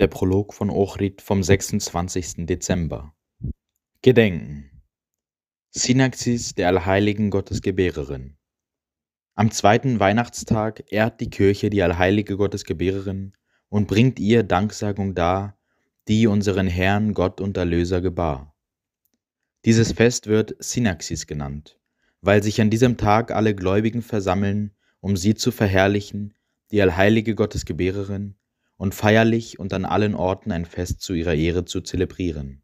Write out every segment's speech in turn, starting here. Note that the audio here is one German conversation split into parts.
Der Prolog von Ochrid vom 26. Dezember. Gedenken. Synaxis der Allheiligen Gottesgebärerin. Am zweiten Weihnachtstag ehrt die Kirche die Allheilige Gottesgebärerin und bringt ihr Danksagung dar, die unseren Herrn Gott und Erlöser gebar. Dieses Fest wird Synaxis genannt, weil sich an diesem Tag alle Gläubigen versammeln, um sie zu verherrlichen, die allheilige Gottesgebärerin, und feierlich und an allen Orten ein Fest zu ihrer Ehre zu zelebrieren.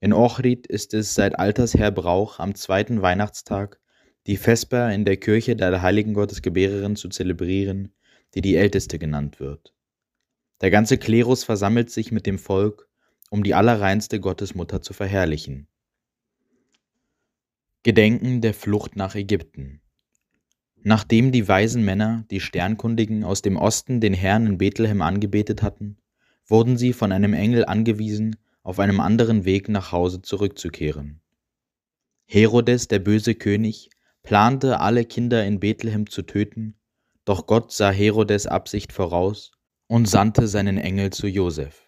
In Ochrid ist es seit alters her Brauch, am zweiten Weihnachtstag die Vesper in der Kirche der heiligen Gottesgebärerin zu zelebrieren, die die älteste genannt wird. Der ganze Klerus versammelt sich mit dem Volk, um die allerreinste Gottesmutter zu verherrlichen. Gedenken der Flucht nach Ägypten. Nachdem die weisen Männer, die Sternkundigen aus dem Osten den Herrn in Bethlehem angebetet hatten, wurden sie von einem Engel angewiesen, auf einem anderen Weg nach Hause zurückzukehren. Herodes, der böse König, plante, alle Kinder in Bethlehem zu töten, doch Gott sah Herodes Absicht voraus und sandte seinen Engel zu Josef.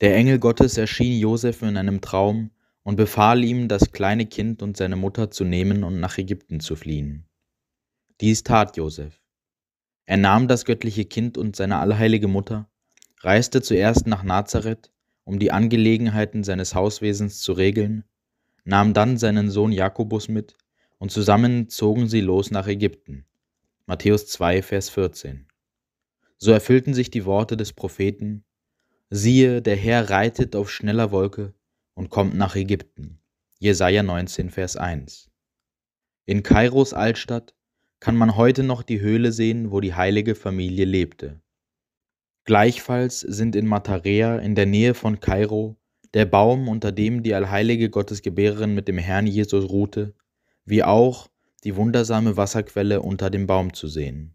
Der Engel Gottes erschien Josef in einem Traum und befahl ihm, das kleine Kind und seine Mutter zu nehmen und nach Ägypten zu fliehen. Dies tat Josef. Er nahm das göttliche Kind und seine allheilige Mutter, reiste zuerst nach Nazareth, um die Angelegenheiten seines Hauswesens zu regeln, nahm dann seinen Sohn Jakobus mit und zusammen zogen sie los nach Ägypten. Matthäus 2, Vers 14. So erfüllten sich die Worte des Propheten, siehe, der Herr reitet auf schneller Wolke und kommt nach Ägypten. Jesaja 19, Vers 1. In Kairos Altstadt kann man heute noch die Höhle sehen, wo die heilige Familie lebte. Gleichfalls sind in Matarea in der Nähe von Kairo der Baum, unter dem die allheilige Gottesgebärerin mit dem Herrn Jesus ruhte, wie auch die wundersame Wasserquelle unter dem Baum zu sehen.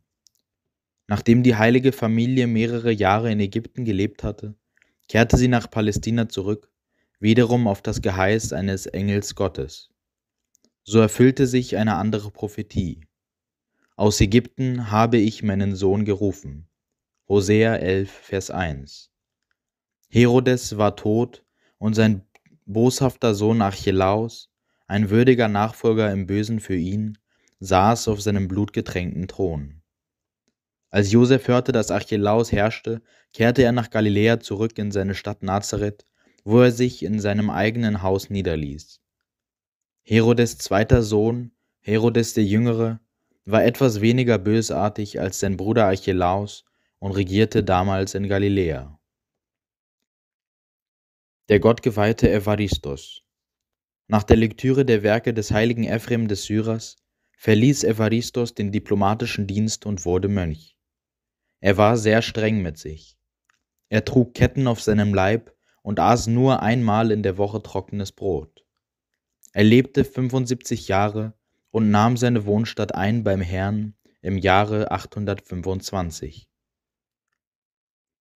Nachdem die heilige Familie mehrere Jahre in Ägypten gelebt hatte, kehrte sie nach Palästina zurück, wiederum auf das Geheiß eines Engels Gottes. So erfüllte sich eine andere Prophetie. Aus Ägypten habe ich meinen Sohn gerufen. Hosea 11, Vers 1. Herodes war tot und sein boshafter Sohn Archelaus, ein würdiger Nachfolger im Bösen für ihn, saß auf seinem blutgetränkten Thron. Als Josef hörte, dass Archelaus herrschte, kehrte er nach Galiläa zurück in seine Stadt Nazareth, wo er sich in seinem eigenen Haus niederließ. Herodes zweiter Sohn, Herodes der Jüngere, war etwas weniger bösartig als sein Bruder Archelaus und regierte damals in Galiläa. Der gottgeweihte Evaristos Nach der Lektüre der Werke des heiligen Ephrem des Syrers verließ Evaristos den diplomatischen Dienst und wurde Mönch. Er war sehr streng mit sich. Er trug Ketten auf seinem Leib und aß nur einmal in der Woche trockenes Brot. Er lebte 75 Jahre und nahm seine Wohnstatt ein beim Herrn im Jahre 825.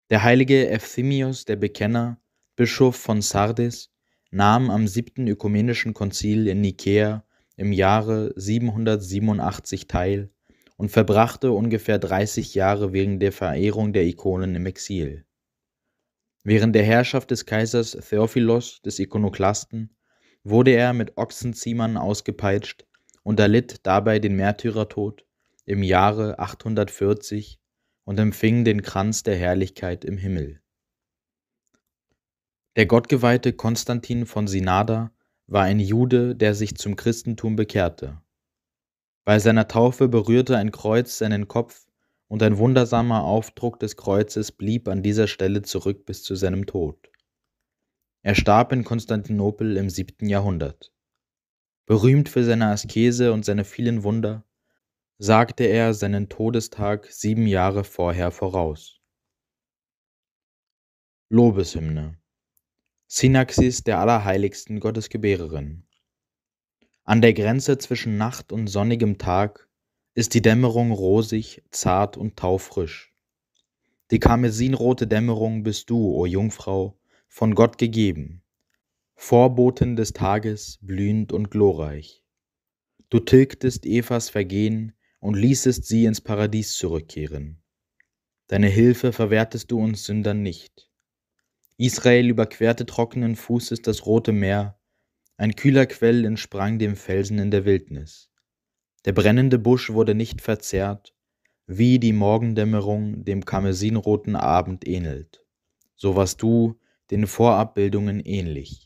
Der heilige Ephimios der Bekenner, Bischof von Sardes, nahm am siebten ökumenischen Konzil in Nikäa im Jahre 787 teil und verbrachte ungefähr 30 Jahre wegen der Verehrung der Ikonen im Exil. Während der Herrschaft des Kaisers Theophilos des Ikonoklasten wurde er mit Ochsenziehern ausgepeitscht und erlitt dabei den Märtyrertod im Jahre 840 und empfing den Kranz der Herrlichkeit im Himmel. Der gottgeweihte Konstantin von Sinada war ein Jude, der sich zum Christentum bekehrte. Bei seiner Taufe berührte ein Kreuz seinen Kopf und ein wundersamer Aufdruck des Kreuzes blieb an dieser Stelle zurück bis zu seinem Tod. Er starb in Konstantinopel im siebten Jahrhundert. Berühmt für seine Askese und seine vielen Wunder, sagte er seinen Todestag sieben Jahre vorher voraus. Lobeshymne Synaxis der allerheiligsten Gottesgebärerin An der Grenze zwischen Nacht und sonnigem Tag ist die Dämmerung rosig, zart und taufrisch. Die karmesinrote Dämmerung bist du, o Jungfrau, von Gott gegeben, Vorboten des Tages, blühend und glorreich. Du tilgtest Evas Vergehen und ließest sie ins Paradies zurückkehren. Deine Hilfe verwehrtest du uns Sündern nicht. Israel überquerte trockenen Fußes das Rote Meer, ein kühler Quell entsprang dem Felsen in der Wildnis. Der brennende Busch wurde nicht verzehrt, wie die Morgendämmerung dem karmesinroten Abend ähnelt. So warst du den Vorabbildungen ähnlich.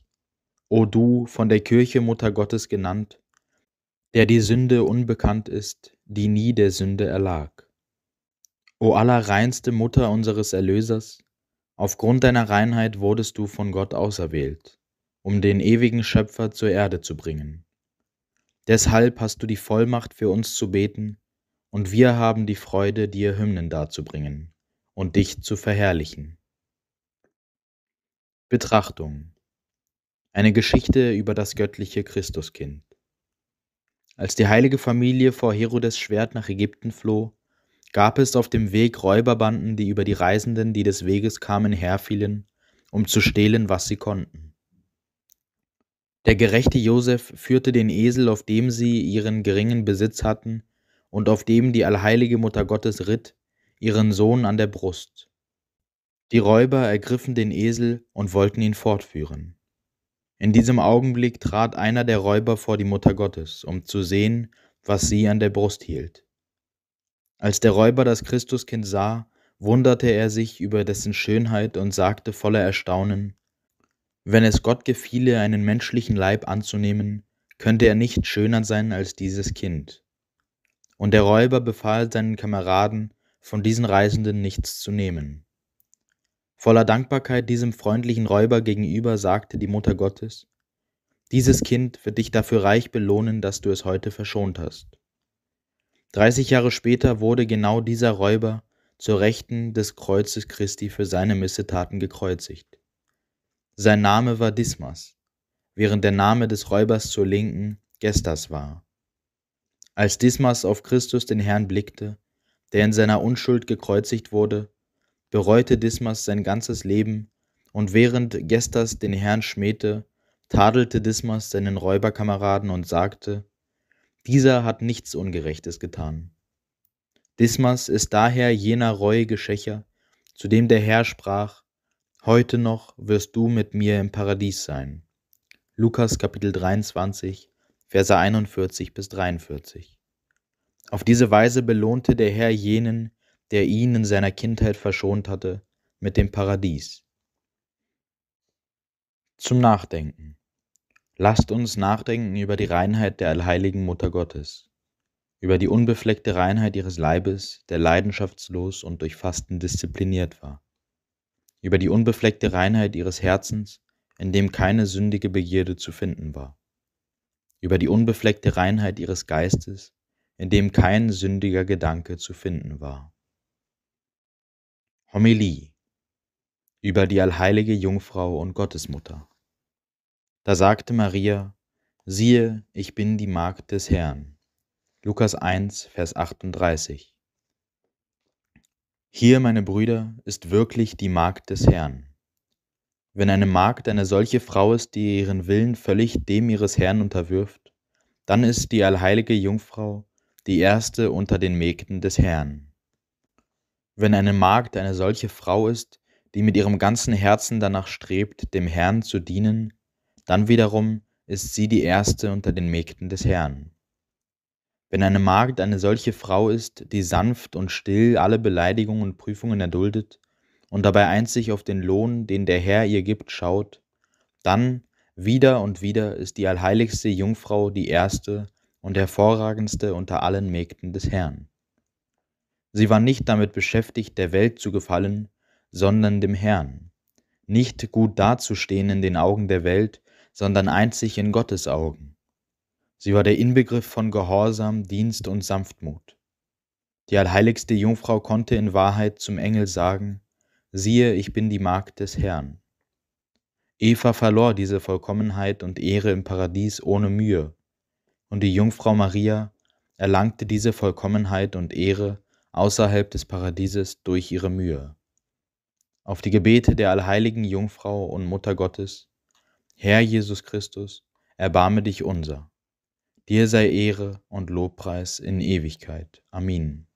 O du, von der Kirche Mutter Gottes genannt, der die Sünde unbekannt ist, die nie der Sünde erlag. O allerreinste Mutter unseres Erlösers, aufgrund deiner Reinheit wurdest du von Gott auserwählt, um den ewigen Schöpfer zur Erde zu bringen. Deshalb hast du die Vollmacht für uns zu beten, und wir haben die Freude, dir Hymnen darzubringen und dich zu verherrlichen. Betrachtung eine Geschichte über das göttliche Christuskind. Als die heilige Familie vor Herodes Schwert nach Ägypten floh, gab es auf dem Weg Räuberbanden, die über die Reisenden, die des Weges kamen, herfielen, um zu stehlen, was sie konnten. Der gerechte Josef führte den Esel, auf dem sie ihren geringen Besitz hatten und auf dem die allheilige Mutter Gottes ritt, ihren Sohn an der Brust. Die Räuber ergriffen den Esel und wollten ihn fortführen. In diesem Augenblick trat einer der Räuber vor die Mutter Gottes, um zu sehen, was sie an der Brust hielt. Als der Räuber das Christuskind sah, wunderte er sich über dessen Schönheit und sagte voller Erstaunen, wenn es Gott gefiele, einen menschlichen Leib anzunehmen, könnte er nicht schöner sein als dieses Kind. Und der Räuber befahl seinen Kameraden, von diesen Reisenden nichts zu nehmen. Voller Dankbarkeit diesem freundlichen Räuber gegenüber sagte die Mutter Gottes, dieses Kind wird dich dafür reich belohnen, dass du es heute verschont hast. 30 Jahre später wurde genau dieser Räuber zur Rechten des Kreuzes Christi für seine Missetaten gekreuzigt. Sein Name war Dismas, während der Name des Räubers zur Linken Gestas war. Als Dismas auf Christus den Herrn blickte, der in seiner Unschuld gekreuzigt wurde, bereute Dismas sein ganzes Leben, und während Gestas den Herrn schmähte, tadelte Dismas seinen Räuberkameraden und sagte, dieser hat nichts Ungerechtes getan. Dismas ist daher jener reuige Schächer, zu dem der Herr sprach, heute noch wirst du mit mir im Paradies sein. Lukas Kapitel 23, Verse 41 bis 43. Auf diese Weise belohnte der Herr jenen, der ihn in seiner Kindheit verschont hatte, mit dem Paradies. Zum Nachdenken. Lasst uns nachdenken über die Reinheit der allheiligen Mutter Gottes, über die unbefleckte Reinheit ihres Leibes, der leidenschaftslos und durch Fasten diszipliniert war, über die unbefleckte Reinheit ihres Herzens, in dem keine sündige Begierde zu finden war, über die unbefleckte Reinheit ihres Geistes, in dem kein sündiger Gedanke zu finden war. Homilie über die allheilige Jungfrau und Gottesmutter. Da sagte Maria, siehe, ich bin die Magd des Herrn. Lukas 1, Vers 38. Hier, meine Brüder, ist wirklich die Magd des Herrn. Wenn eine Magd eine solche Frau ist, die ihren Willen völlig dem ihres Herrn unterwirft, dann ist die allheilige Jungfrau die erste unter den Mägden des Herrn wenn eine Magd eine solche Frau ist, die mit ihrem ganzen Herzen danach strebt, dem Herrn zu dienen, dann wiederum ist sie die erste unter den Mägden des Herrn. Wenn eine Magd eine solche Frau ist, die sanft und still alle Beleidigungen und Prüfungen erduldet und dabei einzig auf den Lohn, den der Herr ihr gibt, schaut, dann wieder und wieder ist die allheiligste Jungfrau die erste und hervorragendste unter allen Mägden des Herrn. Sie war nicht damit beschäftigt, der Welt zu gefallen, sondern dem Herrn. Nicht gut dazustehen in den Augen der Welt, sondern einzig in Gottes Augen. Sie war der Inbegriff von Gehorsam, Dienst und Sanftmut. Die allheiligste Jungfrau konnte in Wahrheit zum Engel sagen, siehe, ich bin die Magd des Herrn. Eva verlor diese Vollkommenheit und Ehre im Paradies ohne Mühe, und die Jungfrau Maria erlangte diese Vollkommenheit und Ehre außerhalb des Paradieses durch ihre Mühe. Auf die Gebete der allheiligen Jungfrau und Mutter Gottes, Herr Jesus Christus, erbarme dich unser. Dir sei Ehre und Lobpreis in Ewigkeit. Amen.